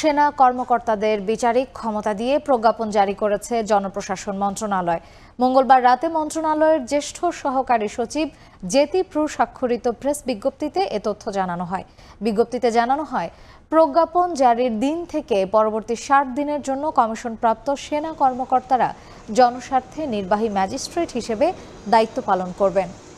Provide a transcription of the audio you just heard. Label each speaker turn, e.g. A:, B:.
A: সেনা কর্মকর্তাদের বিচারিক ক্ষমতা দিয়ে প্রজ্ঞাপন জারি করেছে জনপ্রশাসন মন্ত্রণালয় মঙ্গলবার রাতে মন্ত্রণালয়ের জ্যেষ্ঠ সহকারী সচিব জেতি প্রু স্বাক্ষরিত প্রেস বিজ্ঞপ্তিতে এ তথ্য জানানো হয় বিজ্ঞপ্তিতে জানানো হয় প্রজ্ঞাপন জারির দিন থেকে পরবর্তী ষাট দিনের জন্য কমিশন প্রাপ্ত সেনা কর্মকর্তারা জনস্বার্থে নির্বাহী ম্যাজিস্ট্রেট হিসেবে দায়িত্ব পালন করবেন